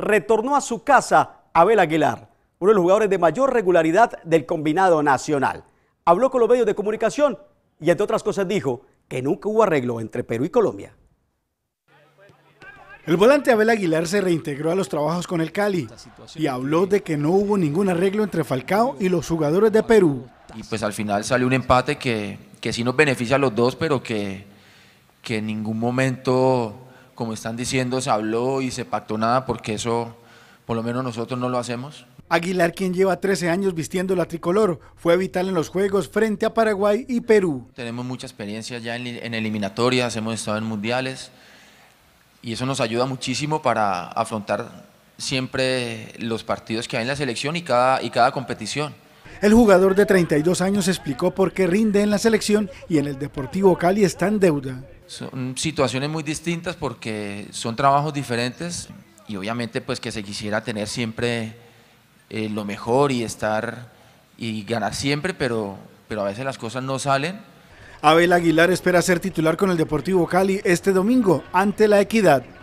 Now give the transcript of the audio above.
retornó a su casa Abel Aguilar, uno de los jugadores de mayor regularidad del combinado nacional. Habló con los medios de comunicación y entre otras cosas dijo que nunca hubo arreglo entre Perú y Colombia. El volante Abel Aguilar se reintegró a los trabajos con el Cali y habló de que no hubo ningún arreglo entre Falcao y los jugadores de Perú. Y pues al final salió un empate que, que sí nos beneficia a los dos, pero que, que en ningún momento como están diciendo, se habló y se pactó nada porque eso por lo menos nosotros no lo hacemos. Aguilar, quien lleva 13 años vistiendo la tricolor, fue vital en los Juegos frente a Paraguay y Perú. Tenemos mucha experiencia ya en, eliminatorias, hemos estado en mundiales y eso nos ayuda muchísimo para afrontar siempre los partidos que hay en la selección y cada, y cada competición. El jugador de 32 años explicó por qué rinde en la selección y en el Deportivo Cali está en deuda. Son situaciones muy distintas porque son trabajos diferentes y obviamente pues que se quisiera tener siempre eh, lo mejor y estar y ganar siempre, pero, pero a veces las cosas no salen. Abel Aguilar espera ser titular con el Deportivo Cali este domingo ante la Equidad.